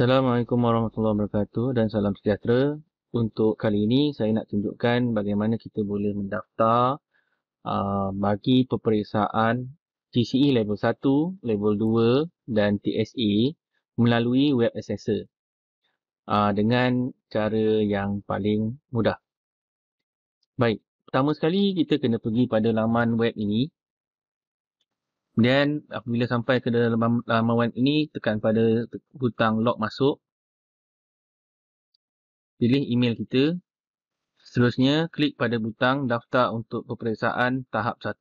Assalamualaikum warahmatullahi wabarakatuh dan salam sejahtera. Untuk kali ini saya nak tunjukkan bagaimana kita boleh mendaftar uh, bagi peperiksaan GCE level 1, level 2 dan TSE melalui web assessor uh, dengan cara yang paling mudah. Baik, pertama sekali kita kena pergi pada laman web ini Kemudian apabila sampai ke dalam laman ini tekan pada butang log masuk. Pilih email kita. Seterusnya klik pada butang daftar untuk peperiksaan tahap 1.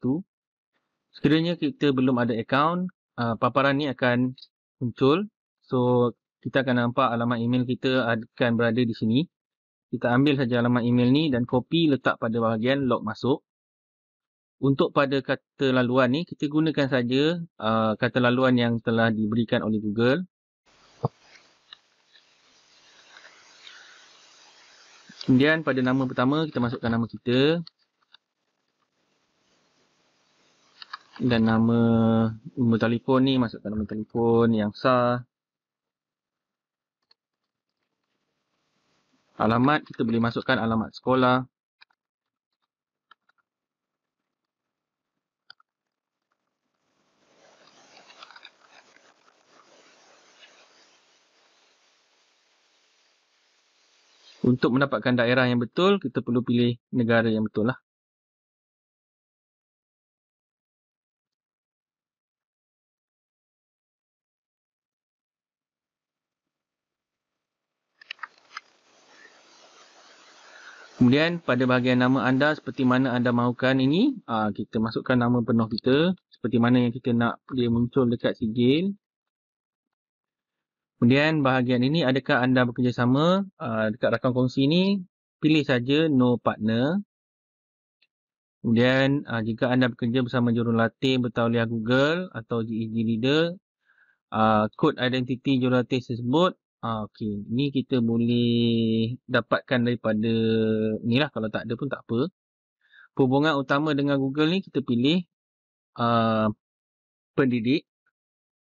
Sekiranya kita belum ada akaun, uh, paparan ni akan muncul. So kita akan nampak alamat email kita akan berada di sini. Kita ambil saja alamat email ni dan copy letak pada bahagian log masuk untuk pada kata laluan ni, kita gunakan saja uh, kata laluan yang telah diberikan oleh Google. Kemudian pada nama pertama, kita masukkan nama kita. Dan nama nombor telefon ni, masukkan nombor telefon yang sah. Alamat, kita boleh masukkan alamat sekolah. Untuk mendapatkan daerah yang betul, kita perlu pilih negara yang betul lah. Kemudian pada bahagian nama anda seperti mana anda mahukan ini, ah, kita masukkan nama penuh kita. Seperti mana yang kita nak dia muncul dekat sigil. Kemudian bahagian ini adakah anda bekerjasama uh, dekat rakam kongsi ini pilih saja no partner. Kemudian uh, jika anda bekerja bersama jurulatih bertauliah Google atau GEG Leader e uh, kod identiti jurulatih tersebut uh, okey ini kita boleh dapatkan daripada ni lah. kalau tak ada pun tak apa. Hubungan utama dengan Google ni kita pilih uh, pendidik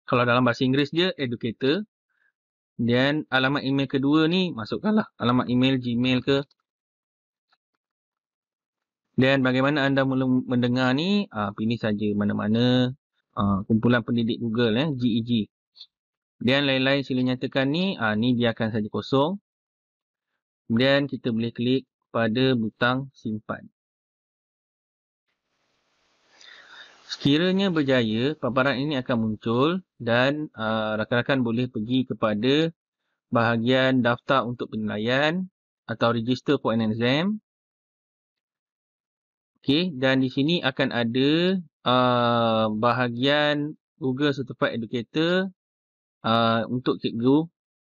kalau dalam bahasa Inggeris dia educator dan alamat email kedua ni masukkanlah alamat email Gmail ke. Dan bagaimana anda mula mendengar ni, uh, pilih saja mana-mana uh, kumpulan pendidik Google eh, GEG. Dan e lain-lain sila nyatakan ni, uh, ni biarkan saja kosong. Kemudian kita boleh klik pada butang simpan. Sekiranya berjaya, paparan ini akan muncul dan uh, rakan-rakan uh, boleh pergi kepada bahagian daftar untuk penilaian atau register for an exam. Okey, dan di sini akan ada uh, bahagian Google Certified Educator uh, untuk cikgu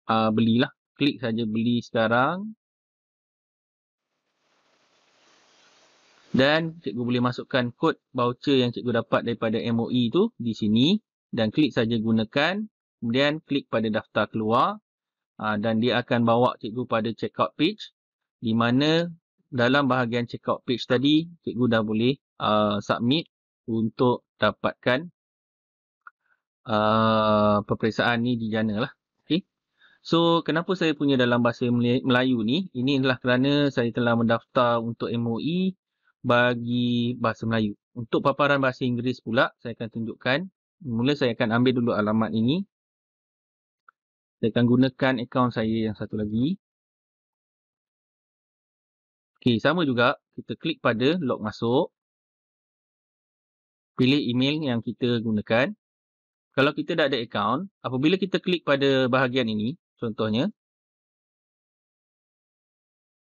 uh, belilah. Klik saja beli sekarang. Dan cikgu boleh masukkan kod voucher yang cikgu dapat daripada MOE tu di sini. Dan klik saja gunakan. Kemudian klik pada daftar keluar. Ah, dan dia akan bawa cikgu pada checkout page. Di mana dalam bahagian checkout page tadi, cikgu dah boleh uh, submit untuk dapatkan uh, peperiksaan ni di jana lah. Okay. So, kenapa saya punya dalam bahasa Melayu ni? Ini adalah kerana saya telah mendaftar untuk MOE bagi bahasa Melayu. Untuk paparan bahasa Inggeris pula, saya akan tunjukkan. Mula saya akan ambil dulu alamat ini. Saya akan gunakan akaun saya yang satu lagi. Okey, sama juga. Kita klik pada log masuk. Pilih email yang kita gunakan. Kalau kita dah ada akaun, apabila kita klik pada bahagian ini, contohnya.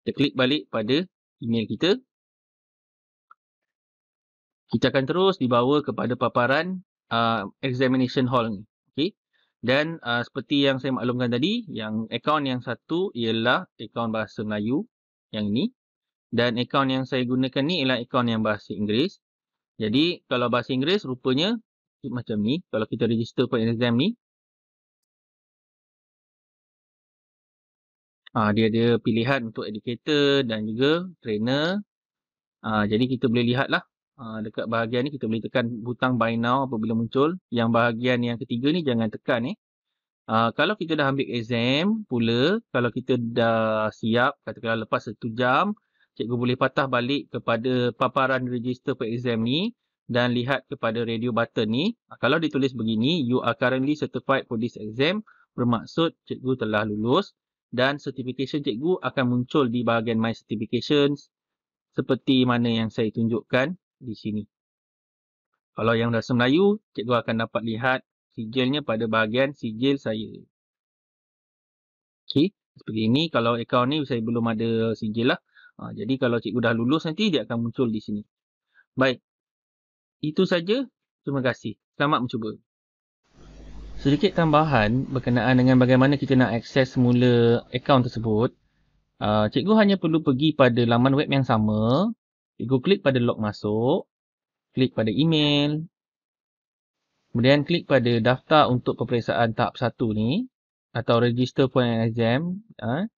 Kita klik balik pada email kita kita akan terus dibawa kepada paparan uh, examination hall ni. Okay. Dan uh, seperti yang saya maklumkan tadi, yang akaun yang satu ialah akaun bahasa Melayu yang ini. Dan akaun yang saya gunakan ni ialah akaun yang bahasa Inggeris. Jadi kalau bahasa Inggeris rupanya macam ni. Kalau kita register for exam ni. Uh, dia ada pilihan untuk educator dan juga trainer. Uh, jadi kita boleh lihatlah Ah, dekat bahagian ni kita boleh tekan butang buy now apabila muncul. Yang bahagian yang ketiga ni jangan tekan ni. Eh. Uh, kalau kita dah ambil exam pula, kalau kita dah siap, katakanlah lepas satu jam, cikgu boleh patah balik kepada paparan register per exam ni dan lihat kepada radio button ni. Uh, kalau ditulis begini, you are currently certified for this exam, bermaksud cikgu telah lulus dan certification cikgu akan muncul di bahagian my certifications seperti mana yang saya tunjukkan di sini. Kalau yang dalam Melayu, cikgu akan dapat lihat sijilnya pada bahagian sijil saya. Okey, seperti ini kalau akaun ni saya belum ada sijil lah. Ha, jadi kalau cikgu dah lulus nanti dia akan muncul di sini. Baik, itu saja. Terima kasih. Selamat mencuba. Sedikit tambahan berkenaan dengan bagaimana kita nak akses semula akaun tersebut. Uh, cikgu hanya perlu pergi pada laman web yang sama Cikgu klik pada log masuk. Klik pada email. Kemudian klik pada daftar untuk peperiksaan tahap 1 ni. Atau register for an exam. Ha.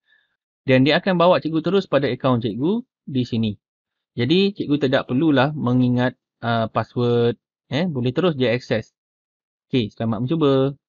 Dan dia akan bawa cikgu terus pada akaun cikgu di sini. Jadi cikgu tidak perlulah mengingat uh, password. Eh. Boleh terus dia akses. Okey, selamat mencuba.